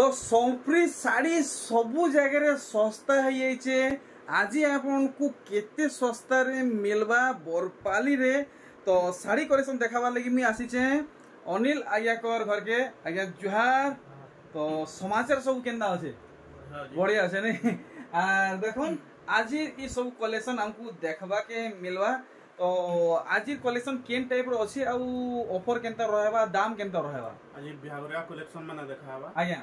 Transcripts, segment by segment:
तो सौंपरी शाढ़ी सब जगह शस्ता हो जाए आज आपते शस्तार मिलवा बरपाली रे तो शाढ़ी कलेक्शन देखा लगे मुझे आसीचे अनिल आज्ञा कर घर के आज्ञा जुहार तो समाचार सब के बढ़िया अच्छे नहीं देख आज ये सब कलेक्शन आमको देखवा के मिलवा तो आज कलेक्शन केन टाइप रो ऑफर केनता रहबा दाम केनता रहबा आज बिहागरिया कलेक्शन माने देखाबा आज्ञा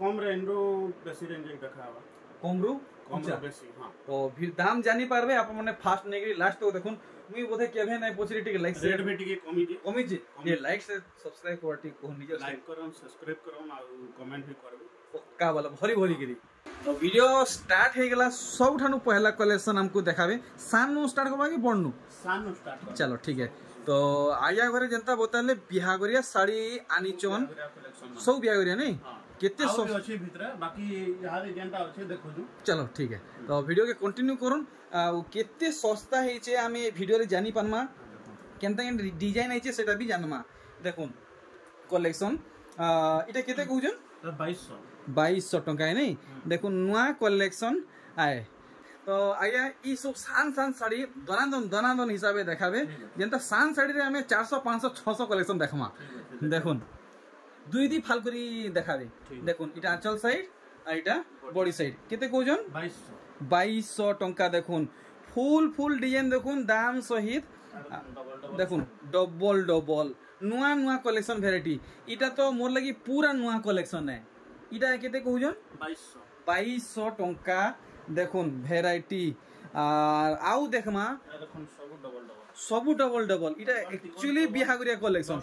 কমরে এন্ডু বেশি রেঞ্জে দেখা হবা কমরু কমরু বেশি হ্যাঁ তো ভিড় দাম জানি পারবে আপন মানে ফার্স্ট নেকি লাস্ট তো দেখুন মুই বোধে কেভে নাই পছিলি টিকে লাইক রেট ভি টিকে কমি জি কমি জি এ লাইক সাবস্ক্রাইব করা টিকে কোন নিজে লাইক করম সাবস্ক্রাইব করম আর কমেন্ট ভি করবে পক্কা বলা ভরি ভরি গিরি तो वीडियो स्टार्ट हो गला सब ठानु पहला कलेक्शन हमको देखाबे सान नु स्टार्ट करबा कि बड़ नु सान नु स्टार्ट कर चलो ठीक है तो आया घरे जनता बताले बिहागरिया साड़ी आनी चोन सब बिहागरिया नहीं केते सब चलो ठीक है तो वीडियो के कंटिन्यू करू आ केते के डिजाइन हे जानमा देखुन कलेक्शन इटा केते कहुजन 2200 है नै देखुन नुवा कलेक्शन आए तो आया ई सब सान सान साड़ी दनादन दनादन हिसाबे देखाबे जेंता सान साड़ी रे हमें 400 500 600 कलेक्शन देखमा देखुन দুই দিই ফাল করে দেখাবে দেখুন এটা আঁচল সাইড আর এটা বডি সাইড কেতে কৌজন বাইশশো টঙ্কা দেখুন ফুল ফুল ডিজাইন দেখুন দাম সহিত দেখুন ডবল ডবল নূয়া নূয়া কলেকশন ভেরাইটি এটা তো মোর লাগি পুরা নূয়া কলেকশন হ্যাঁ এটা কেতে কৌজন বাইশশো টঙ্কা দেখুন ভেরাইটি আর আউ দেখমা দেখুন সব ডবল ডবল সবু ডবল ডবল এটা একচুয়ালি বিহাগুড়িয়া কলেকশন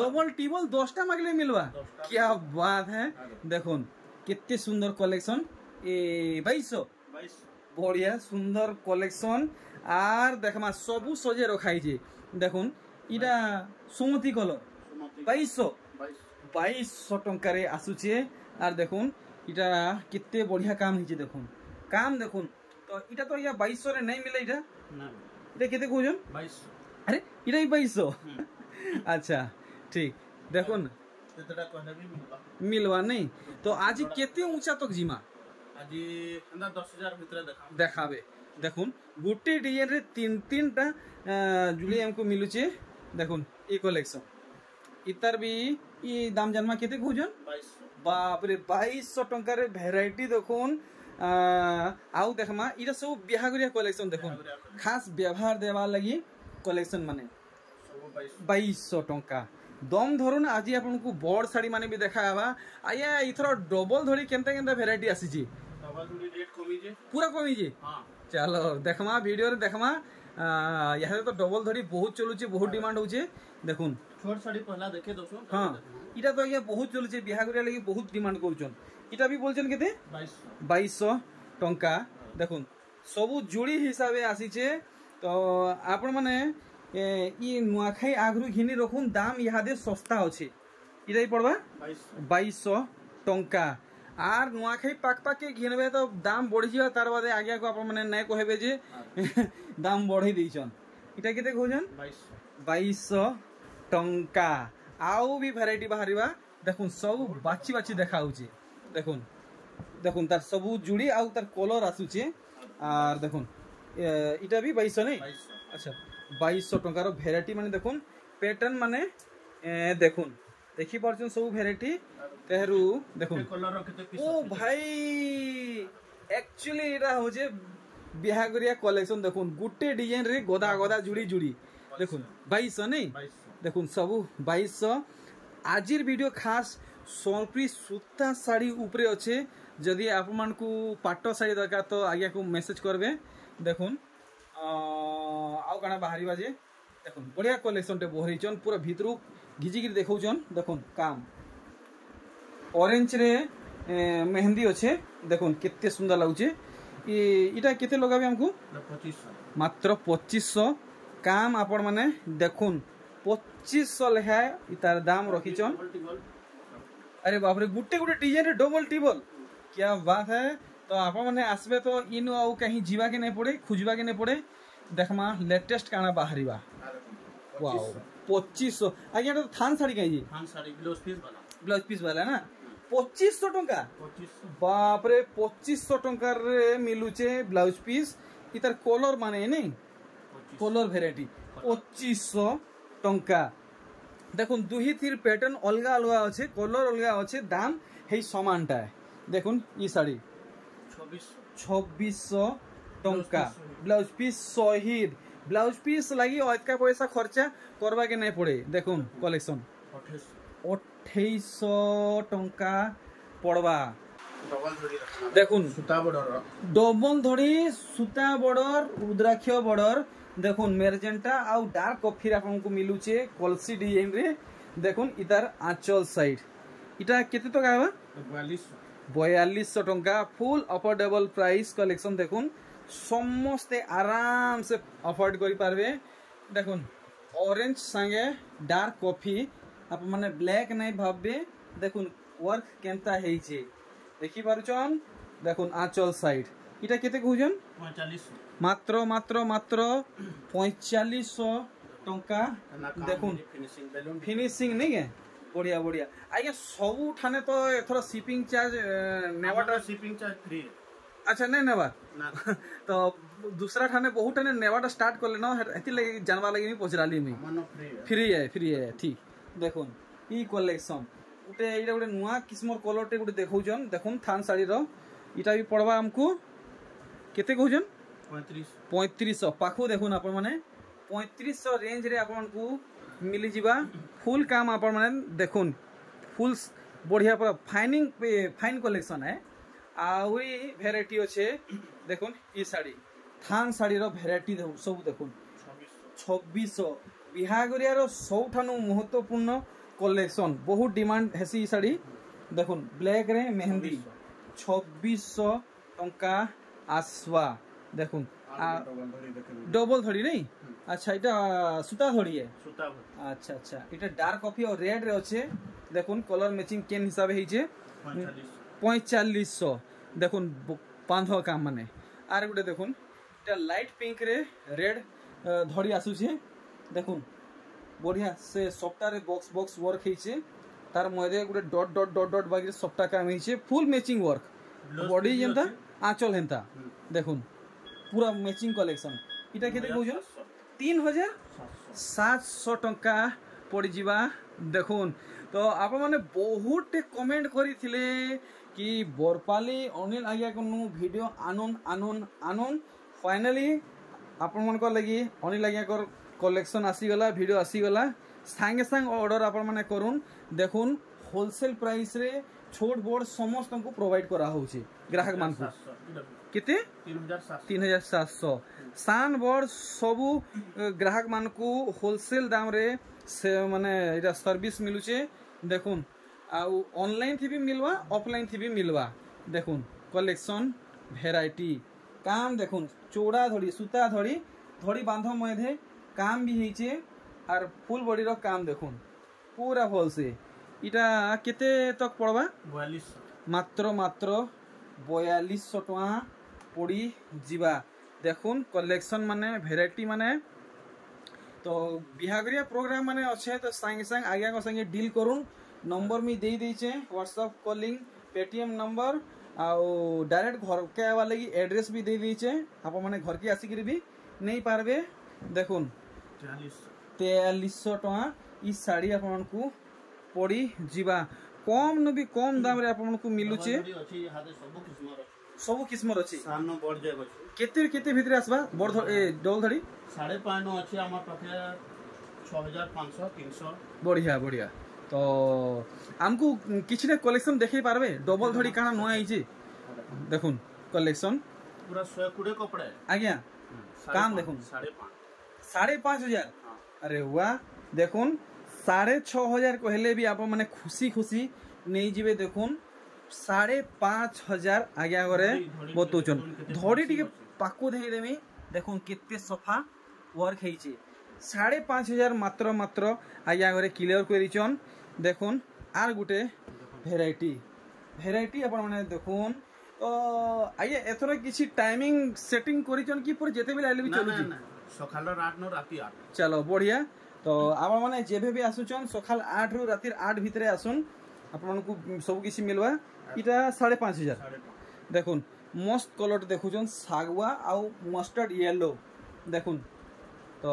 ডবল টিবল দশটা মাগলে মিলবা কিয়া বাত হ্যাঁ দেখুন কেতে সুন্দর কলেকশন এ বাইশশো বড়িয়া সুন্দর কলেকশন আর দেখমা সবু সজে রখাইছে দেখুন এটা সুমতি কলর বাইশশো বাইশশো টঙ্কারে আসুছে আর দেখুন এটা কেতে বড়িয়া কাম হয়েছে দেখুন কাম দেখুন তো এটা তো ইয়া বাইশশো রে নাই মিলে এটা না এটা কেতে ওজন আরে এটাই বাইশশো আচ্ছা ঠিক দেখুন মিলবা নেই তো আজি কেতে উঁচা তক জিমা আজি দশ হাজার ভিতরে দেখাবে দেখুন গোটে ডিজাইনরে তিন তিনটা জুলি আমাকে মিলুছে দেখুন এই কলেকশন ইতার বি ই দাম জানমা কেতে খুঁজন বাপরে বাইশশো টঙ্কার ভ্যারাইটি দেখুন আও দেখমা এটা সব বিহাগুড়িয়া কালেকশন দেখুন খাস ব্যবহার দেওয়ার লাগি কালেকশন মানে বাইশশো টঙ্কা দম ধরুন আজি আপনার বড় শাড়ি মানে বি দেখা হবা আয়া এইথর ডবল ধরি কেনতা কেনতা ভেরাইটি আসিছি পুরা কমিছে চলো দেখমা ভিডিওরে দেখমা यहाँ तो डबल धड़ी बहुत चलुचे बहुत डिमांड हो देखुन छोट साड़ी पहला देखे दोस्तों हाँ ଇଟା ତ ଆଜ୍ଞା ବହୁତ ଚଲୁଛେ ବିହାଘରିଆ ଲାଗି ବହୁତ ଡିମାଣ୍ଡ କରୁଛନ୍ ଇଟା ବି ବୋଲଛନ୍ କେତେ ବାଇଶଶହ ଟଙ୍କା ଦେଖୁନ୍ ସବୁ ଯୋଡ଼ି ହିସାବେ ଆସିଛେ ତ ଆପଣମାନେ ଇ ନୂଆଖାଇ ଆଗରୁ ଘିନି ରଖୁନ୍ ଦାମ ଇହାଦେ ଶସ୍ତା ଅଛେ ଇଟା ବି ପଡ଼ବା ବାଇଶଶହ ଟଙ୍କା আর নুয়াখাই পাক পাকে ঘিনবে তো দাম বড়ি যা তার বাদে আগে আপনার মানে নাই কহবে যে দাম বড়াই দিয়েছেন এটা কেতে কৌছেন বাইশ টঙ্কা ଆଉ বি ଭେରାଇଟି বাহারিবা দেখুন সব ବାଛି ବାଛି দেখা হচ্ছে দেখুন দেখুন তার সব জুড়ি আউ তার কলর আসুছে আর দেখুন এটা বি বাইশশো নেই আচ্ছা বাইশশো টাকার ভেরাইটি মানে দেখুন প্যাটার্ন মানে দেখুন দেখি পারছেন সব ভেরাইটি তেহরু দেখুন ও ভাই একচুয়ালি এটা হচ্ছে বিহাগরিয়া কলেকশন দেখুন গোটে ডিজাইন রে গদা গদা জুড়ি জুড়ি দেখুন বাইশশো নেই দেখুন সবু বাইশশহ আজির ভিডিও খাস ସମ୍ବଲପୁରୀ ସୂତା ଶାଢ଼ୀ ଉପରେ ଅଛେ ଯଦି ଆପଣମାନଙ୍କୁ ପାଟ ଶାଢ଼ୀ ଦରକାର ତ ଆଜ୍ଞାକୁ ମେସେଜ୍ କରିବେ ଦେଖୁନ୍ ଆଉ କାଣା ବାହାରିବା ଯେ ଦେଖୁନ୍ ବଢ଼ିଆ କଲେକ୍ସନ୍ଟେ ବହରେଇଛନ୍ ପୁରା ଭିତରୁ ଘିଚିକିରି ଦେଖଉଛନ୍ ଦେଖୁନ୍ କାମ୍ ଅରେଞ୍ଜରେ ମେହେନ୍ଦି ଅଛେ ଦେଖୁନ୍ କେତେ ସୁନ୍ଦର ଲାଗୁଛେ ଇଟା କେତେ ଲଗାବେ ଆମକୁ ମାତ୍ର ପଚିଶଶହ କାମ୍ ଆପଣମାନେ ଦେଖୁନ୍ पचीस ପଚିଶଶହ ଲେଖାଏଁ ତାର अरे बाप रे ବାପରେ ଗୋଟେ डिजाइन ଡିଜାଇନ୍ରେ डबल टेबल क्या बात है तो आप मैंने आसबे तो इन आउ कहीं जीवा के नहीं पड़े खोजवा के नहीं पड़े देखमा लेटेस्ट काना बाहर वाओ पचीस आज आज्ञा तो थान शाड़ी कहीं जी थान शाड़ी ब्लाउज पीस वाला ब्लाउज पीस वाला ना पचीस सौ टंका बाप रे पचीस सौ टंका रे मिलुचे ब्लाउज पीस इतर कलर माने नहीं कलर भेराइटी पचीस सौ ଟଙ୍କା ଦେଖୁନ୍ ଦୁହିଥିର୍ ପ୍ୟାଟର୍ନ ଅଲଗା ଅଲଗା ଅଛେ କଲର୍ ଅଲଗା ଅଛେ ଦାମ୍ ହେଇ ସମାନଟା ଦେଖୁନ୍ ଇ ଶାଢ଼ୀ ଛବିଶଶହ ଟଙ୍କା ବ୍ଲାଉଜ୍ ପିସ୍ ଶହୀଦ ବ୍ଲାଉଜ୍ ପିସ୍ ଲାଗି ଅଧିକା ପଇସା ଖର୍ଚ୍ଚା କର୍ବାକେ ନାଇଁ ପଡ଼େ ଦେଖୁନ୍ କଲେକ୍ସନ୍ ଅଠେଇଶହ ଟଙ୍କା ପଡ଼ବା দেখুন সুতা বর্ডর ডবল ধরি সুতা বর্ডর রুদ্রাক্ষ বর্ডর দেখুন মেরজেন্টা আউ ডার্ক কফির আপনার মিলুছে কলসি ডিজাইন রে দেখুন ইতার আঁচল সাইড ইটা কেতে টাকা হবা বয়াল্লিশশো টঙ্কা ফুল অফোর্ডেবল প্রাইস কলেকশন দেখুন সমস্তে আরামসে অফোর্ড করে পারবে দেখুন অরেঞ্জ সাঙ্গে ডার্ক কফি আপ মানে ব্ল্যাক নাই ভাববে দেখুন ওয়ার্ক কেনতা হয়েছে দেখি পারুছন দেখুন আঁচল সাইড এটা কেতে কহুছন পঁয়তাল্লিশশো মাত্র মাত্র মাত্র পঁয়তাল্লিশশো টঙ্কা দেখুন ফিনিশিং নেই কে বড়িয়া বড়িয়া আজ্ঞা সবুঠানে তো এথর সিপিং চার্জ নেওয়াটা সিপিং চার্জ ফ্রি আচ্ছা নাই নেবা তো দুসরা ঠানে বহু ঠানে নেওয়াটা স্টার্ট করলে ন হেতি হ্যাঁ, লাগি জানবা লাগি পচরালি মি ফ্রি আয় ফ্রি আয় ঠিক দেখুন ই কলেকশন গোটে এইটা গোটে নূয়া কিসমর কলরটে গোটে দেখুছন দেখুন থান শাড়ির এটা বি পড়বা আমকু কেতে কহুছন পঁয়ত্রিশ পাখু দেখুন আপন মানে পঁয়ত্রিশ রেঞ্জরে আপনার মিলিযা ফুল কাম আপন মানে দেখুন ফুল বঢ়িয়া পুরা ফাইনিং ফাইন কলেকশন হ্যাঁ আহরি ভ্যারাইটি অছে দেখুন ই শাড়ি থান শাড়ির ভ্যারাইটি সব দেখুন ছবিশ বিহাগরিয়ার সবুঠানু মহত্বপূর্ণ কলেকশন বহু ডিমান্ড হেসি ই শাড়ি দেখুন ব্ল্যাকরে মেহেন্দি ছবিশ টঙ্কা আসবা দেখুন ডবল ধরি নেই আচ্ছা এটা সুতা ধরি আচ্ছা আচ্ছা এটা ডার্ক কফি ও রেড রে আছে দেখুন কলর ম্যাচিং কেন হিসাবে হয়েছে পঁয়তাল্লিশশো দেখুন বাঁধ কাম মানে আর গোটে দেখুন এটা লাইট পিঙ্ক রে রেড ধরি আসুছে দেখুন বড়িয়া সে সবটারে বক্স বক্স ওয়ার্ক হয়েছে তার মধ্যে গোটে ডট ডট ডট ডট বাকি সফটা কাম হয়েছে ফুল ম্যাচিং ওয়ার্ক বডি যেমতা আঁচল হেমতা দেখুন পুরা ম্যাচিং কলেকশন এটা কেতে কৌন তিন হাজার সাতশো টঙ্কা পড়িযা দেখুন তো আপনার বহুতে কমেন্ট করে কি বরপালি অনিল আজ্ঞা কোন ভিডিও আনুন আনুন আনুন ফাইনালি ଆପଣମାନଙ୍କର ଲାଗି ଅନିଲ ଆଜ୍ଞାଙ୍କର କଲେକ୍ସନ୍ ଆସିଗଲା ଭିଡ଼ିଓ ଆସିଗଲା ସାଙ୍ଗେ ସାଙ୍ଗେ ଅର୍ଡ଼ର ଆପଣମାନେ କରୁନ୍ ଦେଖୁନ୍ ହୋଲସେଲ୍ ପ୍ରାଇସ୍ରେ ଛୋଟ ବୋର୍ଡ଼ ସମସ୍ତଙ୍କୁ ପ୍ରୋଭାଇଡ଼ କରାହେଉଛି ଗ୍ରାହକମାନଙ୍କୁ କେତେ ତିନି ହଜାର ସାତଶହ ସାନ୍ ବର୍ଡ ସବୁ ଗ୍ରାହକମାନଙ୍କୁ ହୋଲସେଲ୍ ଦାମ୍ରେ ସେ ମାନେ ଏଇଟା ସର୍ଭିସ୍ ମିଲୁଛେ ଦେଖୁନ୍ ଆଉ ଅନଲାଇନ୍ ଥି ବି ମିଲ୍ବା ଅଫଲାଇନ୍ ଥି ବି ମିଲ୍ବା ଦେଖୁନ୍ କଲେକ୍ସନ୍ ଭେରାଇଟି କାମ୍ ଦେଖୁନ୍ ଚଉଡ଼ା ଧଡ଼ି ସୂତା ଧଡ଼ି ଧଡ଼ି ବାନ୍ଧ ମେଧେ କାମ୍ ବି ହେଇଛେ ଆର୍ ଫୁଲ୍ ବଡ଼ିର କାମ୍ ଦେଖୁନ୍ ପୁରା ଭଲ୍ସେ ଇଟା କେତେ ତକ୍ ପଡ଼୍ବା ମାତ୍ର ମାତ୍ର ବୟାଲିଶହ ଟଙ୍କା पड़ी जीवा देखुन कलेक्शन माने भेर माने तो बिहागरिया प्रोग्राम माने अच्छे तो सांगे सांग आज्ञा को सांगे डील करूँ नंबर मी दे दीचे व्हाट्सअप कॉलिंग पेटीएम नंबर आउ डायरेक्ट घर के वाले की एड्रेस भी दे दीचे आप मैंने घर के आसिक भी नहीं पारे देखुन तेयालीस टाँ शाढ़ी आप पड़ी जीवा कम नी कम दाम मिलूचे ସବୁ କିସମର ଅଛି ସାନ ବଡ଼ ଅଛି କେତେ କେତେ ଭିତରେ ଆସିବା ବଡ଼ ଏ ଡବଲ ଧଡ଼ି ସାଢ଼େ ପାଞ୍ଚ ଅଛି ଆମ ପାଖେ ଛଅ ହଜାର ପାଞ୍ଚଶହ ତିନିଶହ ବଢ଼ିଆ ବଢ଼ିଆ ତ ଆମକୁ କିଛି ନା କଲେକ୍ସନ୍ ଦେଖେଇ ପାରିବେ ଡବଲ ଧଡ଼ି କାଣା ନୂଆ ହେଇଛି ଦେଖୁନ୍ କଲେକ୍ସନ୍ ପୁରା ଶହେ କୋଡ଼ିଏ କପଡ଼ା ଆଜ୍ଞା କାମ ଦେଖୁନ୍ ସାଢ଼େ ସାଢ଼େ ପାଞ୍ଚ ହଜାର ଆରେ ୱା ଦେଖୁନ୍ ସାଢ଼େ ଛଅ ହଜାର କହିଲେ ବି ଆପଣମାନେ ଖୁସି ଖୁସି ନେଇଯିବେ ଦେଖୁନ୍ ସାଢ଼େ পাঁচ হাজার ଆଜ୍ଞା ଘରେ ବତଉଛନ୍ ଧଡ଼ି ଟିକେ ପାଖକୁ ଦେଇଦେମି ଦେଖୁନ୍ କେତେ ସଫା ୱାର୍କ ହେଇଛି ସାଢ଼େ ପାଞ୍ଚ ହଜାର ମାତ୍ର ମାତ୍ର ଆଜ୍ଞା ଘରେ କ୍ଲିଅର୍ କରିଛନ୍ ଦେଖୁନ୍ ଆର୍ আর ଭେରାଇଟି ভেরাইটি আপনার দেখুন আজ্ঞা এথর কিছু টাইমিং সেটিং করেছেন কি পরে যেতে বি চলুছি সকাল আট ন আট চলো বড়িয়া তো আপনার মানে যেভাবে আসুছন সকাল আট রু রাতির আট ভিতরে আসুন আপনার সবকিছু মিলবা এটা সাড়ে পাঁচ হাজার দেখুন মস্ত কলরটা দেখুছন ଶାଗୁଆ ଆଉ ମଷ୍ଟାର୍ଡ ୟେଲୋ ଦେଖୁନ୍ ତ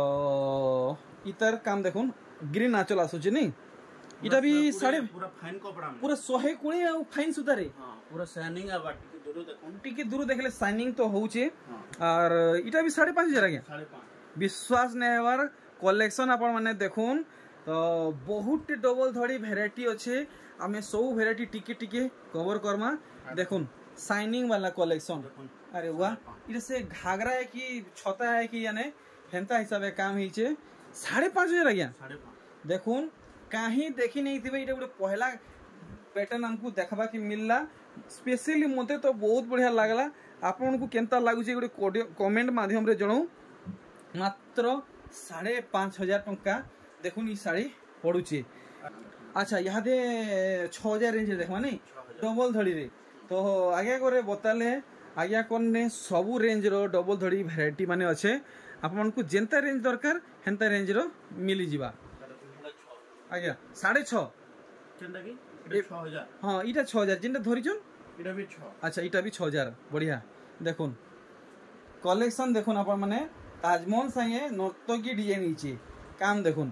ଇତାର କାମ ଦେଖୁନ୍ ଗ୍ରୀନ୍ ଆଚଲ ଆସୁଛି ନାଇଁ ଇଟା ବି ଶାଢ଼ୀ ପୁରା ଶହେ କୋଡ଼ିଏ ଆଉ ଫାଇନ୍ ସୁତାରେ ଟିକେ ଦୂର ଦେଖିଲେ ସାଇନିଂ ତ ହଉଛେ ଆର ଇଟା ବି ସାଢ଼େ ପାଞ୍ଚ ହଜାର ଆଜ୍ଞା ବିଶ୍ୱାସ ନାଇଁ ହେବାର କଲେକ୍ସନ ଆପଣମାନେ ଦେଖୁନ୍ ତ ବହୁତଟେ ଡବଲ ଧଡ଼ି ଭେରାଇଟି ଅଛେ ଆମେ ସବୁ ଭେରାଇଟି ଟିକେ ଟିକେ କଭର କର୍ମା ଦେଖୁନ୍ ସାଇନିଂ ବାଲା କଲେକ୍ସନ୍ ଆରେ ୱା ଇଟା ସେ ଘାଗରା ଏ କି ଛତା ଏ କି ଆନେ ହେନ୍ତା ହିସାବେ କାମ ହେଇଛେ ସାଢ଼େ ପାଞ୍ଚ ହଜାର ଆଜ୍ଞା ଦେଖୁନ୍ କାହିଁ ଦେଖି ନେଇଥିବେ ଇଟା ଗୋଟେ ପହିଲା ପ୍ୟାଟର୍ନ ଆମକୁ ଦେଖ୍ବାକେ ମିଲ୍ଲା ସ୍ପେସିଆଲି ମୋତେ ତ ବହୁତ ବଢ଼ିଆ ଲାଗ୍ଲା ଆପଣଙ୍କୁ କେନ୍ତା ଲାଗୁଛି ଗୋଟେ କମେଣ୍ଟ ମାଧ୍ୟମରେ ଜଣାଉ ମାତ୍ର ସାଢ଼େ ପାଞ୍ଚ ହଜାର ଟଙ୍କା ଦେଖୁନ୍ ଇ ଶାଢ଼ୀ ପଡ଼ୁଛି আচ্ছা ইহাতে ছ হাজার রেঞ্জের দেখবা নি ডবল ধড়িরে তো আজ্ঞা করে বতালে আজ্ঞা কনে সবু রেঞ্জর ডবল ধড়ি ভ্যারাইটি মানে অছে ଆପଣଙ୍କୁ ଯେନ୍ତା ରେଞ୍ଜ ଦରକାର ହେନ୍ତା ରେଞ୍ଜର ମିଳିଯିବା ଆଜ୍ଞା ସାଢ଼େ ଛଅ ହଁ ଇଟା ଛଅ ହଜାର ଯେନ୍ଟା ଧରିଛନ୍ ଆଚ୍ଛା ଇଟା ବି ଛଅ ହଜାର ବଢ଼ିଆ ଦେଖୁନ୍ କଲେକ୍ସନ୍ ଦେଖୁନ୍ ଆପଣମାନେ ତାଜମହଲ ସାଙ୍ଗେ ନର୍ତ୍ତକୀ ଡିଜାଇନ୍ ହେଇଛେ କାମ୍ ଦେଖୁନ୍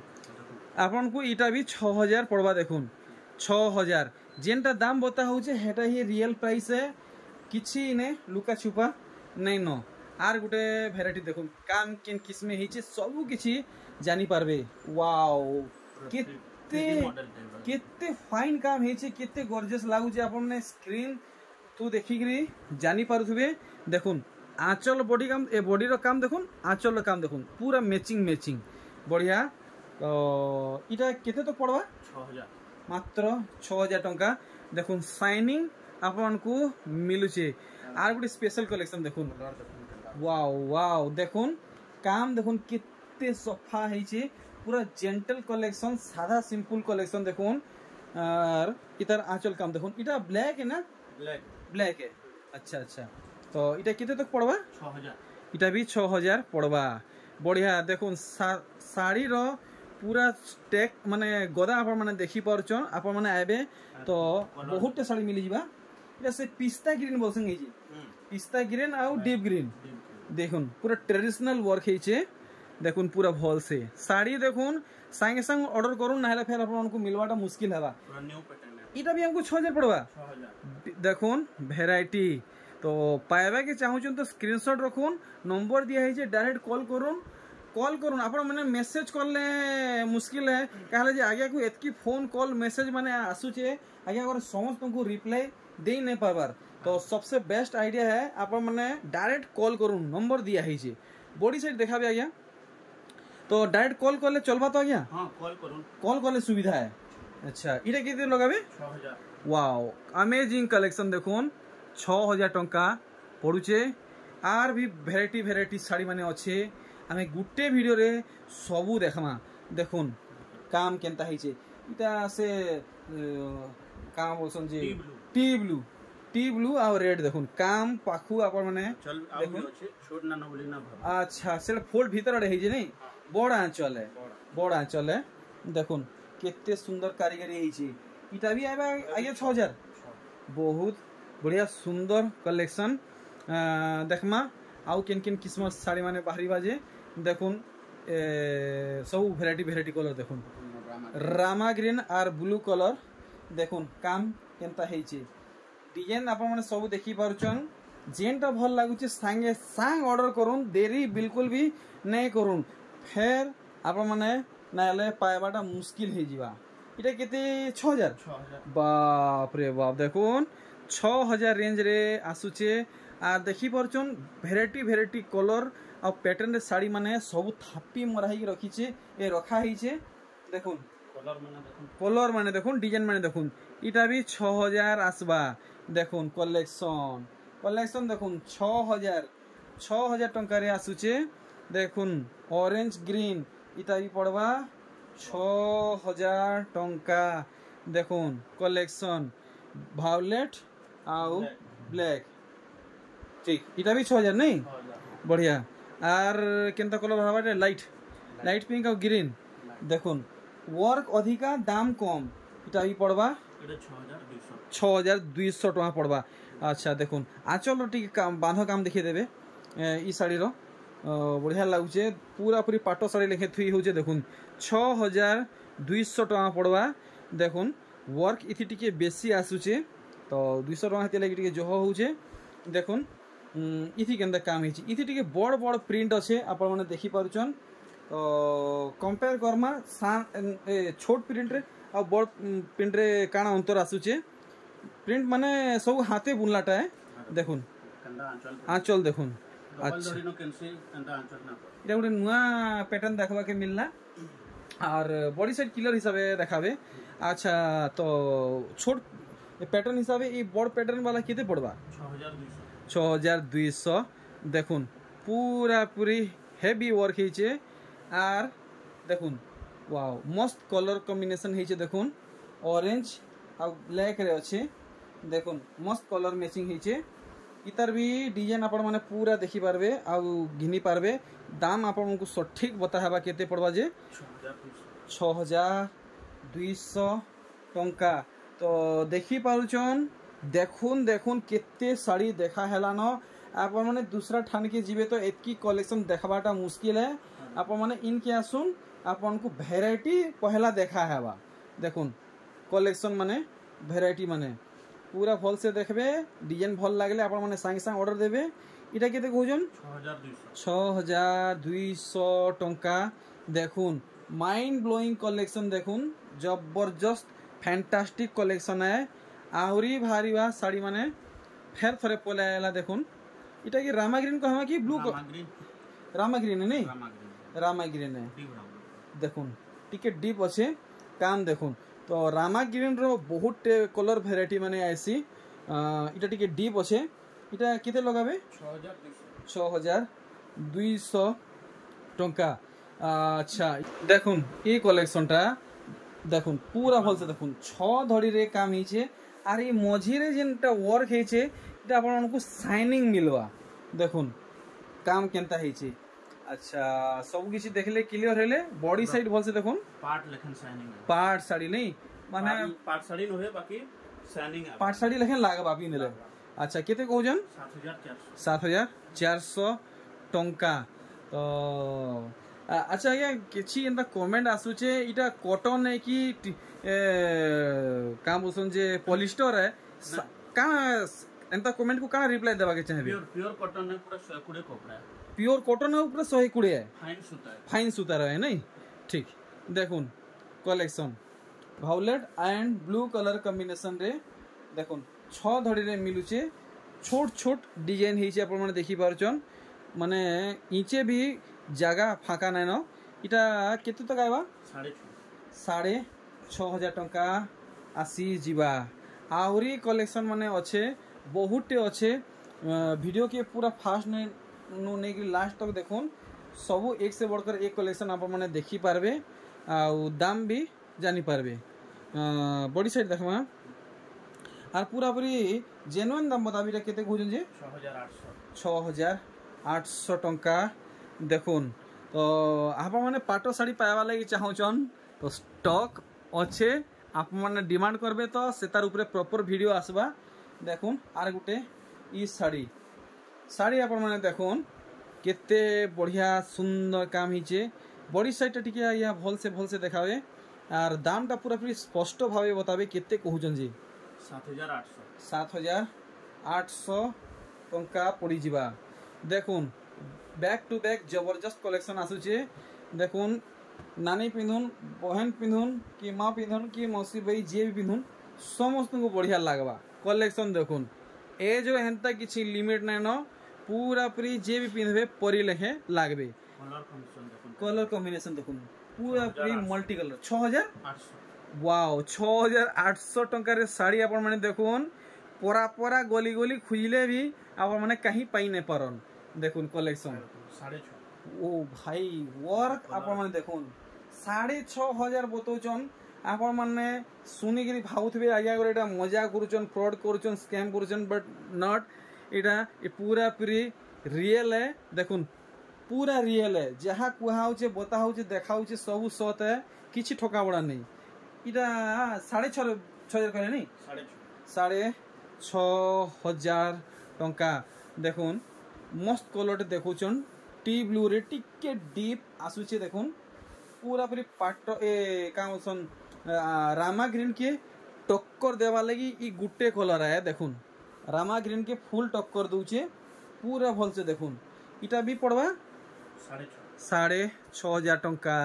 ଆପଣଙ୍କୁ ଇଟା ବି ଛଅ ହଜାର ପଡ଼୍ବା ଦେଖୁନ୍ ଛଅ ହଜାର ଯେନ୍ଟା ଦାମ୍ ବତା ହଉଛେ ହେଟା ହିଁ ରିଏଲ୍ ପ୍ରାଇସ୍ ଏ କିଛି ନେ ଲୁକା ଛୁପା ନାଇଁନ ଆର୍ ଗୁଟେ ଭେରାଇଟି ଦେଖୁନ୍ କାମ୍ କେନ୍ କିସ୍ମେ ହେଇଛେ ସବୁ କିଛି ଜାଣିପାର୍ବେ ୱାଓ କେତେ କେତେ ଫାଇନ୍ କାମ୍ ହେଇଛେ କେତେ ଗର୍ଜେସ୍ ଲାଗୁଛେ ଆପଣମାନେ ସ୍କ୍ରିନ୍ ତୁ ଦେଖିକିରି ଜାଣିପାରୁଥିବେ ଦେଖୁନ୍ আঁচল বডি কাম এ বডির কাম দেখুন আঁচলর কাম দেখুন পুরা ম্যাচিং ম্যাচিং বড়িয়া তো এটা কেতে তো পড়বা মাত্র ছ হাজার টঙ্কা দেখুন সাইনিং ଆପଣଙ୍କୁ ମିଳୁଛି ଆର୍ ଗୋଟେ ସ୍ପେଶାଲ କଲେକ୍ସନ ଦେଖୁନ୍ ୱାଓ ୱାଓ ଦେଖୁନ୍ କାମ ଦେଖୁନ୍ କେତେ ସଫା ହେଇଛି ପୁରା ଜେଣ୍ଟଲ କଲେକ୍ସନ ସାଧା ସିମ୍ପଲ କଲେକ୍ସନ ଦେଖୁନ୍ ଆର୍ ଇତାର ଆଞ୍ଚଲ କାମ ଦେଖୁନ୍ ଇଟା ବ୍ଲାକ୍ ନା ବ୍ଲାକ୍ ଆଚ୍ଛା ଆଚ୍ଛା ତ ଇଟା କେତେ ତକ ପଡ଼ବା ଇଟା ବି ଛଅ ହଜାର ପଡ଼ବା ବଢ଼ିଆ ଦେଖୁନ୍ ଶାଢ଼ୀର পুরা টেক মানে গদা আপনার দেখিপারছন আপনার এবে তো বহুতটা শাড়ি মিলিযা এটা সে পিস্তা গ্রিন বলছেন হয়েছে পিস্তা গ্রিন আউ ডিপ গ্রিন দেখুন পুরা ট্রেডিশনাল ওয়ার্ক হয়েছে দেখুন পুরা ভলসে শাড়ি দেখুন সাঙ্গে সাঙ্গে অর্ডর করুন না হলে ফের আপনার মিলবাটা মুশকিল হবা এটা বি আমাকে ছ হাজার পড়বা দেখুন ভ্যারাইটি তো পাইবাকে চাহুছেন তো স্ক্রিনশট রাখুন নম্বর দিয়া হয়েছে ডাইরেক্ট কল করুন কল করুন ଆପଣ ମାନେ ମେସେଜ କଲେ ମୁସ୍କିଲ ହେ କାହିଁଲେ ଯେ ଆଜ୍ଞାକୁ ଏତିକି ଫୋନ୍ କଲ୍ ମେସେଜ ମାନେ ଆସୁଛେ ଆଜ୍ଞା ଗୋଟେ ସମସ୍ତଙ୍କୁ ରିପ୍ଲାଏ ଦେଇ ନାଇଁ ପାର୍ବାର୍ ତ ସବସେ ବେଷ୍ଟ ଆଇଡ଼ିଆ ହେ ଆପଣମାନେ ଡାଇରେକ୍ଟ କଲ୍ କରୁନ୍ ନମ୍ବର ଦିଆ ହେଇଛେ ବଡି ସାଇଡ୍ ଦେଖାବେ ଆଜ୍ଞା ତ ଡାଇରେକ୍ଟ କଲ୍ କଲେ ଚଲବା ତ ଆଜ୍ଞା କଲ୍ କଲେ ସୁବିଧା ହେ ଆଚ୍ଛା ଇଟା କେତେ ଲଗାବେ ୱାଓ ଆମେଜିଂ କଲେକ୍ସନ୍ ଦେଖୁନ୍ ଛଅ ହଜାର ଟଙ୍କା ପଡ଼ୁଛେ ଆର୍ ବି ଭେରାଇଟି ଭେରାଇଟି ଶାଢ଼ୀ ମାନେ ଅଛେ আমি গোটে ভিডিওরে সবু দেখমা দেখুন কাম কেনতা হয়েছে এটা সে কাম বলছেন যে টি ব্লু টি ব্লু আর রেড দেখুন কাম পাখু আপন মানে আচ্ছা সেটা ফোল্ড ভিতরে হয়েছে নাই বড় আঁচলে বড় আঁচলে দেখুন কেতে সুন্দর কারিগরি হয়েছে এটা বি আইবা আগে ছ হাজার বহুত বঢ়িয়া সুন্দর কলেকশন দেখমা আউ কেন কেন কিসমর শাড়ি মানে বাহারিবা যে দেখুন সব ভ্যারাইটি ভ্যারাইটি কলর দেখুন রামা গ্রিন আর ব্লু কলর দেখুন কাম কেনতা হয়েছে ডিজাইন আপনার সব দেখি পারছন যেটা ভাল লাগুছে সাঙ্গে সাং অর্ডার করুন দেরি বিলকুল বি নেই করুন ফের আপন মানে নাহলে পাইবাটা মুশকিল হয়ে যাবা এটা কেতে ছ হাজার বাপ রে বাপ দেখুন ছ হাজার রেঞ্জরে আসুছে আর দেখি পারছন ভ্যারাইটি ভ্যারাইটি কলর ଆଉ ପ୍ୟାଟର୍ନରେ ଶାଢ଼ୀମାନେ ସବୁ ଥାପି ମରା ହେଇକି ରଖିଛେ ଏ ରଖା ହେଇଛେ ଦେଖୁନ୍ କଲର୍ ମାନେ ଦେଖୁନ୍ ଡିଜାଇନ୍ ମାନେ ଦେଖୁନ୍ ଇଟା ବି ଛଅ ହଜାର ଆସ୍ବା ଦେଖୁନ୍ କଲେକ୍ସନ୍ କଲେକ୍ସନ୍ ଦେଖୁନ୍ ଛଅ ହଜାର ଛଅ ହଜାର ଟଙ୍କାରେ ଆସୁଛେ ଦେଖୁନ୍ ଅରେଞ୍ଜ ଗ୍ରୀନ୍ ଇଟା ବି ପଡ଼୍ବା ଛଅ ହଜାର ଟଙ୍କା ଦେଖୁନ୍ କଲେକ୍ସନ୍ ଭାଓଲେଟ୍ ଆଉ ବ୍ଲାକ୍ ଠିକ୍ ଇଟା ବି ଛଅ ହଜାର ନାଇଁ ବଢ଼ିଆ আর কেনতা কলর এটা লাইট লাইট পিঙ্ক আর গ্রিন দেখুন ওয়ার্ক অধিকা দাম কম এটা কি পড়বা এটা হাজার দুইশো টাকা পড়বা আচ্ছা দেখুন আঁচল টিকে বাঁধ কাম দেখে দেবে ই শাড়ির বড়িয়া লাগুছে পুরাপুরি পাট শাড়ি লেখে থুই হচ্ছে দেখুন ছ হাজার দুইশো টাকা পড়বা দেখুন ওয়ার্ক ইথি টিকে বেশি আসুছে তো দুইশো টাকা হেতে লাগি টিকে জহ হচ্ছে দেখুন ଇଥି କେନ୍ତା କାମ୍ ହେଇଛି ଇଥିଟିକେ ବଡ଼ ବଡ଼ ପ୍ରିଣ୍ଟ ଅଛେ ଆପଣମାନେ ଦେଖିପାରୁଛନ୍ ତ କମ୍ପେୟାର କର୍ମା ଛୋଟ ପ୍ରିଣ୍ଟରେ ଆଉ ବଡ଼ ପ୍ରିଣ୍ଟରେ କାଣା ଅନ୍ତର ଆସୁଛେ ପ୍ରିଣ୍ଟ ମାନେ ସବୁ ହାତେ ବୁନ୍ଲାଟା ଦେଖୁନ୍ ଆଞ୍ଚଲ ଦେଖୁନ୍ ଆଚ୍ଛା এটা গোটে নূয়া প্যাটার্ন দেখবাকে মিললা আর বডি সাইড কিলার হিসাবে দেখাবে আচ্ছা তো ছোট প্যাটার্ন হিসাবে এই বড় প্যাটার্ন বালা কেতে পড়বা ছ হাজার ছহাজার দুইশো দেখুন পুরাপুরি হেভি ওয়ার্ক হয়েছে আর দেখুন ওয়াও মস্ত কলর কম্বিনেসন হয়েছে দেখুন অরেঞ্জ আর ব্ল্যাক্রে অছে দেখুন মস্ত কলর ম্যাচিং হয়েছে ইতার বি ডিজাইন আপনার মানে পুরা দেখি পারবে আউ ঘিনি পারবে দাম আপনার সঠিক বতা হবা কেতে পড়বা যে ছ হাজার দুইশ টঙ্কা তো দেখি পারুছন দেখুন দেখুन कितने साड़ी देखा हेलानो ଆପଣମାନେ ଦୁସରା ଠାଣିକି ଯିବେ ତ ଏତିକି କଲେକ୍ସନ୍ ଦେଖବାଟା ମୁସ୍କିଲ ହେ ଆପଣମାନେ ଇନ୍କେ ଆସୁନ୍ ଆପଣଙ୍କୁ ଭେରାଇଟି ପହେଲା ଦେଖା ହେବା ଦେଖୁନ୍ କଲେକ୍ସନ୍ ମାନେ ଭେରାଇଟି ମାନେ ପୁରା ଭଲସେ ଦେଖବେ ଡିଜାଇନ୍ ଭଲ ଲାଗିଲେ ଆପଣମାନେ ସାଙ୍ଗେ ସାଙ୍ଗେ ଅର୍ଡ଼ର ଦେବେ ଇଟା କେତେ କହୁଛନ୍ ଛଅ ହଜାର ଦୁଇଶହ ଟଙ୍କା ଦେଖୁନ୍ ମାଇଣ୍ଡ ବ୍ଲୋଇଂ କଲେକ୍ସନ୍ ଦେଖୁନ୍ ଜବରଦସ୍ତ ଫ୍ୟାଣ୍ଟାଷ୍ଟିକ୍ କଲେକ୍ସନ୍ ହେ ଆହୁରି ବାହାରିବା ଶାଢ଼ୀମାନେ ଫେର୍ ଥରେ ପଲେଇ ଆଇଲା ଦେଖୁନ୍ ଇଟା କି ରାମା ଗ୍ରୀନ୍ କହମା କି ବ୍ଲୁ ରାମା ଗ୍ରୀନ୍ ନାଇଁ ରାମା ଗ୍ରୀନ୍ ଦେଖୁନ୍ ଟିକେ ଡିପ୍ ଅଛେ କାମ୍ ଦେଖୁନ୍ ତ ରାମା ଗ୍ରୀନ୍ର ବହୁତଟେ କଲର୍ ଭେରାଇଟି ମାନେ ଆଏସି ଇଟା ଟିକେ ଡିପ୍ ଅଛେ ଇଟା କେତେ ଲଗାବେ ଛଅ ହଜାର ଦୁଇଶହ ଟଙ୍କା ଆଚ୍ଛା ଦେଖୁନ୍ ଇ କଲେକ୍ସନ୍ଟା দেখুন ପୁରା ଭଲସେ ଦେଖୁନ୍ ଛଅ ଧଡ଼ିରେ କାମ୍ ହେଇଛେ ଆର୍ ଇ ମଝିରେ ଯେନ୍ଟା ওয়ার্ক ହେଇଛେ এটা আপনার ସାଇନିଂ ମିଲ୍ବା ଦେଖୁନ୍ କାମ୍ କେନ୍ତା ହେଇଛେ আচ্ছা সব কিছু দেখলে ক্লিয়ার হলে বডি সাইড ভালসে দেখুন পার্ট লেখেন শাইনিং পার্ট শাড়ি নেই মানে পার্ট শাড়ি নহে বাকি শাইনিং পার্ট শাড়ি লেখেন লাগা বাপি নেলে আচ্ছা কেতে সাত হাজার চারশো টঙ্কা তো আচ্ছা আগে কি ইন দা কমেন্ট আসুছে এটা কটন নেকি কামসন যে পলিয়েস্টার হয় কা এনটা কমেন্ট কো কা রিপ্লাই দেবা গে চাহে পিওর পিওর কটন নে পুরা সয়কুড়ে কাপড়া পিওর কটন উপর সয়কুড়ে আই ফাইন সুতার ফাইন সুতার হয় নে ঠিক দেখুন collection violet and blue colour combination রে দেখুন ছ ধরিরে মিলুছে ছোট ছোট ডিজাইন হইছে আপন মনে দেখি পারছন মানে নিচে ভি জায়গা ফাঁকা নেন এটা কেতে টাকা আইবা সাড়ে ছ হাজার টঙ্কা আসি যা আহরি কলেকশন মানে অছে বহুতটে অছে ভিডিও কে পুরা ফার্স্ট নু নেই লাস্ট তক দেখুন সবু এক সে বড়কর এক কলেকশন আপন মানে দেখি পারবে আউ দাম বি জানি পারবে বডি সাইড দেখমা আর পুরাপুরি জেনুইন দাম বতাবি এটা কেতে কহুছেন যে ছ হাজার আটশো টঙ্কা দেখুন ତ ଆପଣମାନେ ପାଟ ଶାଢ଼ୀ ପାଇବା ଲାଗି ଚାହୁଁଛନ୍ ତ ଷ୍ଟକ୍ ଅଛେ ଆପଣମାନେ ଡିମାଣ୍ଡ କରବେ ତ ସେ ତାର ଉପରେ ପ୍ରପର୍ ଭିଡ଼ିଓ ଆସବା ଦେଖୁନ୍ ଆର୍ ଗୋଟେ ଇ ଶାଢ଼ୀ ଶାଢ଼ୀ ଆପଣମାନେ ଦେଖୁନ୍ କେତେ ବଢ଼ିଆ ସୁନ୍ଦର କାମ ହେଇଛେ ବଡ଼ି ଶାଢ଼ୀଟା ଟିକେ ଆଜ୍ଞା ଭଲସେ ଭଲସେ ଦେଖାବେ ଆର୍ ଦାମଟା ପୁରାପୁରି ସ୍ପଷ୍ଟ ଭାବେ ବତାବେ କେତେ କହୁଛନ୍ ଯେ ସାତ ହଜାର ଆଠଶହ ଟଙ୍କା ପଡ଼ିଯିବା ଦେଖୁନ୍ ব্যাক টু ব্যাক জবরদস্ত କଲେକ୍ସନ୍ ଆସୁଛେ ଦେଖୁନ୍ ନାନୀ ପିନ୍ଧୁନ୍ ବହେନ୍ ପିନ୍ଧୁନ୍ କି ମା ପିନ୍ଧୁନ୍ କି ମସି ଭାଇ ଯିଏ ବି ପିନ୍ଧୁନ୍ ସମସ୍ତଙ୍କୁ ବଢ଼ିଆ ଲାଗ୍ବା କଲେକ୍ସନ୍ ଦେଖୁନ୍ ଏ ଯେଉଁ ହେନ୍ତା କିଛି ଲିମିଟ୍ ନାଇଁନ ପୁରାପୁରି ଯିଏ ବି ପିନ୍ଧିବେ ପରି ଲେଖେ ଲାଗ୍ବେ କଲର୍ କମ୍ବିନେସନ୍ ଦେଖୁନ୍ ପୁରାପୁରି ମଲ୍ଟି କଲର୍ ଛଅ ହଜାର ୱାଓ ଛଅ ହଜାର ଆଠଶହ ଟଙ୍କାରେ ଶାଢ଼ୀ ଆପଣମାନେ ଦେଖୁନ୍ ପରା ପରା ଗଲି ଗଲି ଖୋଜିଲେ ବି ଆପଣମାନେ କାହିଁ ପାଇ ନାଇଁ ପାରନ୍ দেখুন কালেকশন ও ভাই ওয়ার্ক আপনার দেখুন সাড়ে ছ হাজার বতাউছন আপন মানে শুনিকি ভাবুবে আজ্ঞা করে এটা মজা করছেন ফ্রড করছেন স্ক্যাম করছেন বট নট এটা পুরা পুরি রিয়েল দেখুন পুরা রিয়েল এ যাহা কুহা হচ্ছে বতা হচ্ছে দেখা হচ্ছে সব সত কিছু ঠকা বড়া নেই এটা সাড়ে ছ হাজার কলে নি সাড়ে ছ হাজার টঙ্কা দেখুন ମସ୍ତ କଲର୍ଟେ ଦେଖୁଛନ୍ ଟି ବ୍ଲୁରେ ଟିକେ ଡିପ୍ ଆସୁଛେ ଦେଖୁନ୍ ପୁରା ପୁରି ପାଟ ଏ କାଁ ବୋଲସନ୍ ରାମା ଗ୍ରୀନ୍କେ ଟକ୍କର ଦେବାର୍ ଲାଗି ଇ ଗୁଟେ କଲର୍ ଆଏ ଦେଖୁନ୍ ରାମା ଗ୍ରୀନ୍କେ ଫୁଲ୍ ଟକ୍କର ଦଉଛେ ପୁରା ଭଲସେ ଦେଖୁନ୍ ଇଟା ବି ପଡ଼୍ବା ସାଢ଼େ ଛଅ ହଜାର ଟଙ୍କା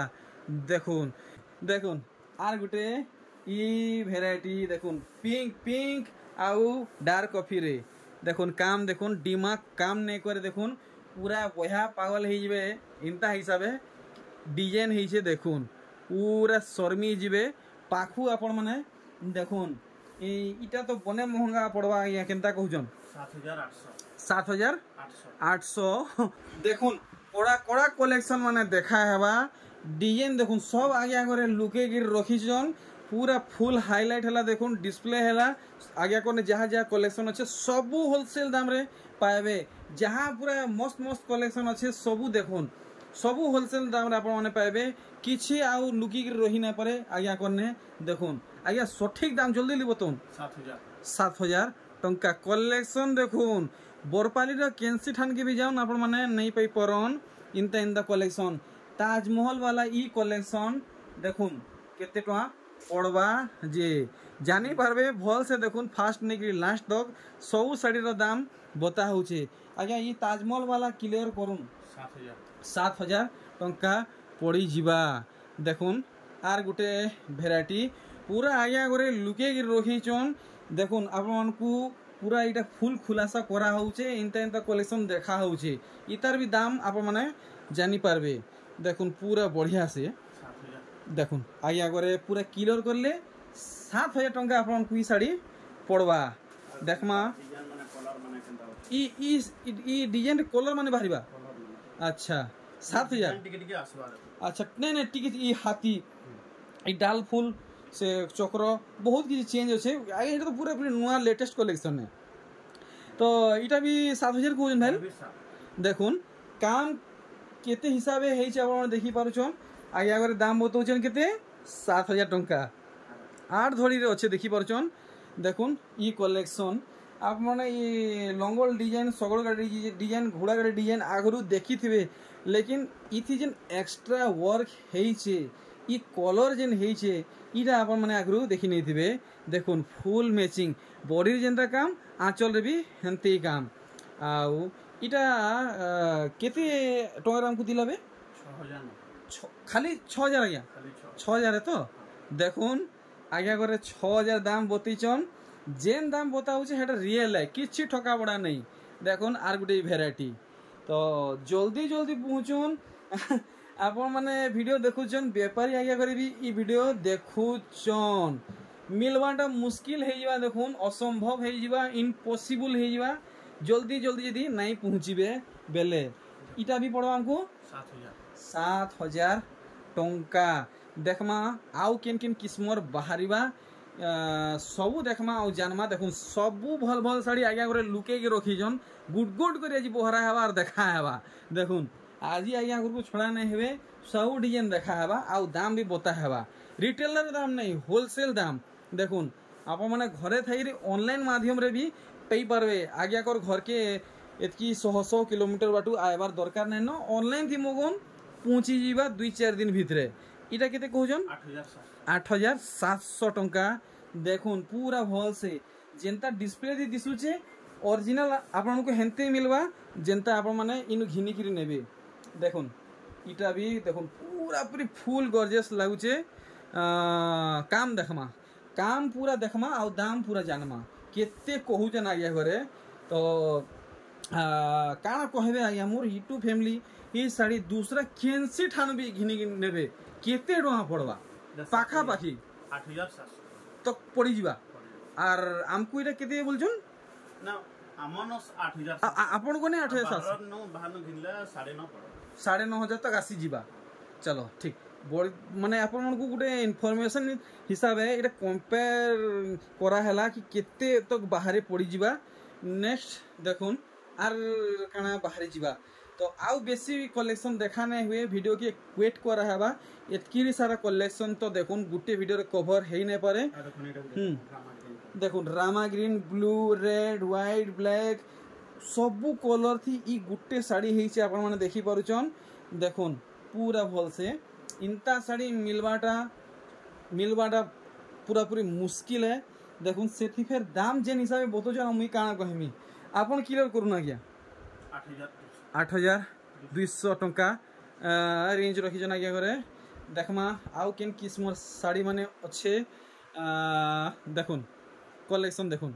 ଦେଖୁନ୍ ଦେଖୁନ୍ ଆର୍ ଗୁଟେ ଇ ଭେରାଇଟି ଦେଖୁନ୍ ପିଙ୍କ୍ ପିଙ୍କ୍ ଆଉ ଡାର୍କ କଫିରେ দেখুন কাম দেখুন ডিমাগ কাম নেই করে দেখুন পুরা বহা পাগল হয়ে যাবে ইনতা হিসাবে ডিজাইন হয়েছে দেখুন পুরা শর্মি যাবে পাখু আপন মানে দেখুন এইটা তো বনে মহঙ্গা পড়বা আজ্ঞা কেনতা কহুছন সাত হাজার আটশো দেখুন কড়া কড়া কলেকশন মানে দেখা হবা ডিজাইন দেখুন সব আগে আগে লুকে গির রখিছন पूरा फुल हाइलाइट है देखूँ डिसप्ले है आज्ञा कौन जहाँ जहाँ कलेक्शन अच्छे सब होलसेल दाम पाए जहाँ पूरा मस्त मस्त कलेक्शन अच्छे सब देख सब होलसेल दाम पाए कि लुकिक रही ना पारे आज्ञा कौन देखून आज्ञा सठिक दाम जल्दी ली बताऊन सात हजार सात कलेक्शन देख बरपाली केन्सी ठान के भी जाऊन आपने मैंने नहीं इनता इनता कलेक्शन ताजमहल वाला इ कलेक्शन देखून केते टका পড়বা যে জানি পারবে ভলসে দেখুন ফার্স্ট নেকি লাস্ট তক সবু শাড়ির দাম বতা হচ্ছে আজ্ঞা ই তাজমহল বালা ক্লিয়র করুন সাত হাজার টঙ্কা পড়ি যা দেখুন আর গোটে ভেরাইটি পুরা আজ্ঞা করে লুকে রখিছন দেখুন আপনার পুরা এটা ফুল খুলাসা করা হচ্ছে ইনতা ইনতা কলেকশন দেখা হচ্ছে ইতার বি দাম আপনার জানি পারবে দেখুন পুরা বড়িয়া সে দেখুন আজ্ঞা করে পুরা কিলোর করলে সাত হাজার টঙ্কা আপনার ই শাড়ি পড়বা দেখমা ই ই ডিজাইন কলর মানে বাহারিবা আচ্ছা সাত হাজার আচ্ছা নাই নাই টিকে ই হাতি এই ডাল ফুল সে চক্র বহুত কিছু চেঞ্জ আছে আগে এটা তো পুরা পুরি নূয়া লেটেস্ট কলেকশন তো এটা বি সাত হাজার কৌছেন ভাই দেখুন কাম কেতে হিসাবে হয়েছে আপনার দেখিপারুছন আগে আগে দাম বতাউছেন কেতে সাত হাজার টঙ্কা আট ধরিরে অছে দেখিপারুছন দেখুন ই কলেকশন আপনার ই লঙ্গল ডিজাইন সগড় গাড়ি ডিজাইন ঘোড়া গাড়ি ডিজাইন আগর দেখিথিবে লেকিন ইথি যেন এক্সট্রা ওয়ার্ক হয়েছে ই কলর যেন হয়েছে ইটা আপন মানে আগর দেখি নেইথিবে দেখুন ফুল ম্যাচিং বডির যেনটা কাম আঁচলরে বি হেনতেই কাম আউ এটা কেতে টঙ্গার আমকু দিলাবে খালি ছ হাজার আগে ছ হাজারে তো দেখুন আগে করে ছ হাজার দাম বতেইছন যেন দাম বতা হচ্ছে সেটা রিয়েল হয় ঠকা পড়া নেই দেখুন আর গোটে ভেরাইটি তো জলদি জলদি পৌঁছুন আপন মানে ভিডিও দেখুছন বেপারী আগে করে বি ই ভিডিও দেখুছন মিলবাটা মুশকিল হয়ে যা দেখুন অসম্ভব হয়ে যা ইম্পসিবল হয়ে যা जल्दी जल्दी जी नहीं पहुँचे बेले इटा भी पड़ो हमको सात हजार टंका देखमा आउ केन केन किस्मर बाहरिबा सबु देखमा आउ जानमा देख सबु भल भल साड़ी आज्ञा करे लुके के रखीछन गुट गुट कर आज बहरा हेबा और देखा हेबा देखुन आज आज्ञा गुरु छोड़ा नहीं हे सब डिजाइन देखा हेबा आउ दाम भी बता हेबा रिटेलर दाम नहीं होलसेल दाम देख आप घरे थी अनलाइन माध्यम भी ପେଇ ପାର୍ବେ ଆଜ୍ଞାକର ଘରକେ ଏତ୍କି ଶହ ଶହ କିଲୋମିଟର ବାଟୁ ଆଇବାର ଦରକାର ନାଇଁନ ଅନଲାଇନ୍ ଥି ମଗନ୍ ପହଞ୍ଚିଯିବା ଦୁଇ ଚାରି ଦିନ ଭିତରେ ଇଟା କେତେ କହୁଛନ୍ ଆଠ ହଜାର ସାତଶହ ଟଙ୍କା ଦେଖୁନ୍ ପୁରା ଭଲସେ ଯେନ୍ତା ଡିସପ୍ଲେରେ ଦିଶୁଛେ ଅରିଜିନାଲ ଆପଣଙ୍କୁ ହେନ୍ତି ମିଲ୍ବା ଯେନ୍ତା ଆପଣମାନେ ଇନୁ ଘିନିକିରି ନେବେ ଦେଖୁନ୍ ଇଟା ବି ଦେଖୁନ୍ ପୁରା ପୁରି ଫୁଲ୍ ଗର୍ଜେସ୍ ଲାଗୁଛେ କାମ୍ ଦେଖ୍ମା କାମ୍ ପୁରା ଦେଖ୍ମା ଆଉ ଦାମ୍ ପୁରା ଜାନ୍ମା କେତେ କହୁଛନ୍ ଆଜ୍ଞା ଘରେ ତ କାଣା କହିବେ ଆଜ୍ଞା ମୋର ୟୁଟ୍ୟୁବ ଫ୍ୟାମିଲି ଏ ଶାଢ଼ୀ ଦୁସରା କେନ୍ସି ଠାନୁ ବି ଘିନିକି ନେବେ କେତେ ଟଙ୍କା ପଡ଼ବା ପାଖାପାଖି ତ ପଡ଼ିଯିବା ଆର୍ ଆମକୁ ଏଇଟା କେତେ ବୋଲଛନ୍ ଆପଣଙ୍କୁ ନାଇଁ ଆଠ ହଜାର ସାତଶହ ସାଢ଼େ ନଅ ହଜାର ତକ ଆସିଯିବା ଚଲ ଠିକ୍ ମାନେ ଆପଣମାନଙ୍କୁ ଗୋଟେ ଇନଫର୍ମେସନ୍ ହିସାବରେ ଏଇଟା କମ୍ପେୟାର କରାହେଲା କି କେତେ ତ ବାହାରେ ପଡ଼ିଯିବା ନେକ୍ସଟ ଦେଖୁନ୍ ଆର୍ କାଣା ବାହାରି ଯିବା ତ ଆଉ ବେଶୀ କଲେକ୍ସନ୍ ଦେଖା ନାଇଁ ହୁଏ ଭିଡ଼ିଓକେ କ୍ୱେଟ୍ କରାହେବା ଏତକିରି ସାରା କଲେକ୍ସନ୍ ତ ଦେଖୁନ୍ ଗୋଟେ ଭିଡ଼ିଓରେ କଭର୍ ହେଇନାଇପାରେ ଦେଖୁନ୍ ରାମା green blue red white black ସବୁ କଲର୍ ଥି ଇ ଗୋଟେ ଶାଢ଼ୀ ହେଇଛି ଆପଣମାନେ ଦେଖିପାରୁଛନ୍ ଦେଖୁନ୍ ପୁରା ଭଲସେ इंता शाड़ी मिलवाटा मिलवाटा पूरा पूरी मुस्किल है देखो से फिर दाम जेन हिसाब से बतौज मुई काण कहमी आपन किलोर करूँ आज्ञा आठ हजार दुईश टा रेंज रखीछन आज्ञा घरे देखमा आउ केन किस्मर शाड़ी मान अच्छे देखुन कलेक्शन देखुन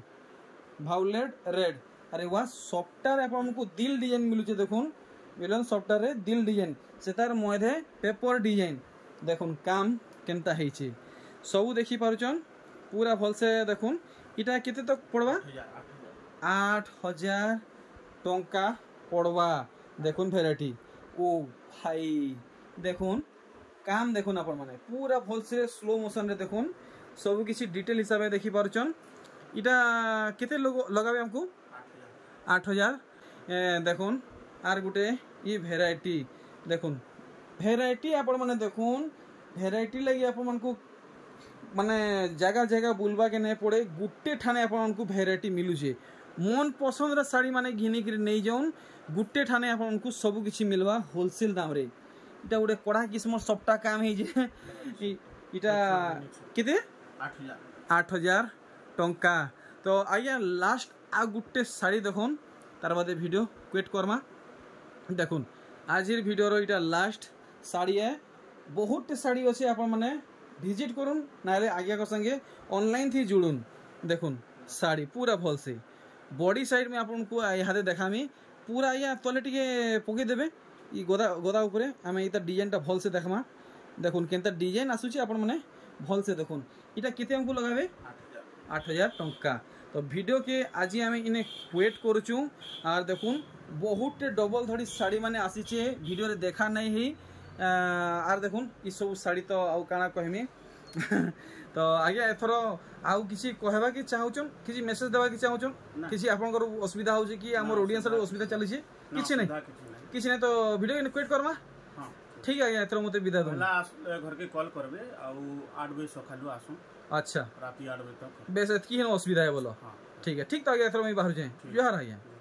भाउलेट रेड अरे वाह सफ्टार आपको दिल डिजाइन मिलूचे देखुन মিলন সফটওয়্যারে দিল ডিজাইন সেতার মধ্যে পেপর ডিজাইন দেখুন কাম কেনতা হয়েছে সবু দেখি পারুছন পুরা ভলসে দেখুন এটা কেতে তক পড়বা আট হাজার টঙ্কা পড়বা দেখুন ভেরাইটি ও ভাই দেখুন কাম দেখুন আপন মানে পুরা ভলসে স্লো মোশনরে দেখুন সবু কিছু ডিটেল হিসাবে দেখি পারুছন এটা কেতে লগাবে আমাকে আট হাজার দেখুন আর গোটে ই ভেরাইটি দেখুন ভেরাইটি আপন মানে দেখুন ভেরাইটি লাগি আপনার মানে জায়গা জায়গা বুলবাকে নে পড়ে গোটে ঠানে আপনার ভেরাইটি মিলুছে মন পছন্দর শাড়ি মানে ঘিনিকি নেই যাওন গোটে ঠানে আপনার সবু কিছু মিলবা হোলসেল দামরে এটা গোটে কড়া কিসমর সবটা কাম হয়েছে এটা কেতে আট হাজার টঙ্কা তো আজ্ঞা লাস্ট আ গোটে শাড়ি দেখুন তার বাদে ভিডিও কুয়েট করমা দেখুন আজির ভিডিওর এটা লাস্ট ଶାଢ଼ୀଏ ବହୁତଟି ଶାଢ଼ୀ ଅଛି ଆପଣମାନେ ଭିଜିଟ୍ କରୁନ୍ ନହେଲେ ଆଜ୍ଞାଙ୍କ ସାଙ୍ଗେ ଅନ୍ଲାଇନ୍ଥି ଜୁଡ଼ୁନ୍ ଦେଖୁନ୍ ଶାଢ଼ୀ ପୁରା ଭଲସେ ବଡ଼ି ସାଇଡ଼୍ ମୁଁ ଆପଣଙ୍କୁ ଇହାଦେ ଦେଖାମି ପୁରା ଆଜ୍ଞା ତଲେ ଟିକେ ପକେଇଦେବେ ଇ ଗଦା ଗଦା ଉପରେ ଆମେ ଇଟା ଡିଜାଇନ୍ଟା ଭଲସେ ଦେଖ୍ମା ଦେଖୁନ୍ କେନ୍ତା ଡିଜାଇନ୍ ଆସୁଛି ଆପଣମାନେ ଭଲସେ ଦେଖୁନ୍ ଇଟା କେତେ ଆମକୁ ଲଗାବେ ଆଠ ହଜାର ଟଙ୍କା ତ ଭିଡ଼ିଓକେ ଆଜି ଆମେ ଇନେ ୱେଟ୍ କରୁଛୁ ଆର୍ ଦେଖୁନ୍ বহুত ডাবল ধড়ি সাড়ি মানে আসিছে ভিডিও রে দেখা নাই হি আর দেখুন ইসু সাড়ি তো আউ কাণা কহনি তো আগে এথরো আউ কিছি কহবা কি চাওচুম কিজি মেসেজ দেবা কি চাওচুম কিছি আপনক অসুবিধা হয় কি আমরো অডিয়েন্স অসুবিধা চলিছে কিছি নাই কিছি না তো ভিডিও কি কোয়ট করমা ঠিক আ এথরো মতে বিদায় দমু লা ঘরকে কল করবে আউ 8 বজে সকালু আসু আচ্ছা রাপি 8 বজে তক বেসত কি হন অসুবিধাে বলো ঠিক আ ঠিক তো আ এথরো আমি বাহির যাই যা হারাই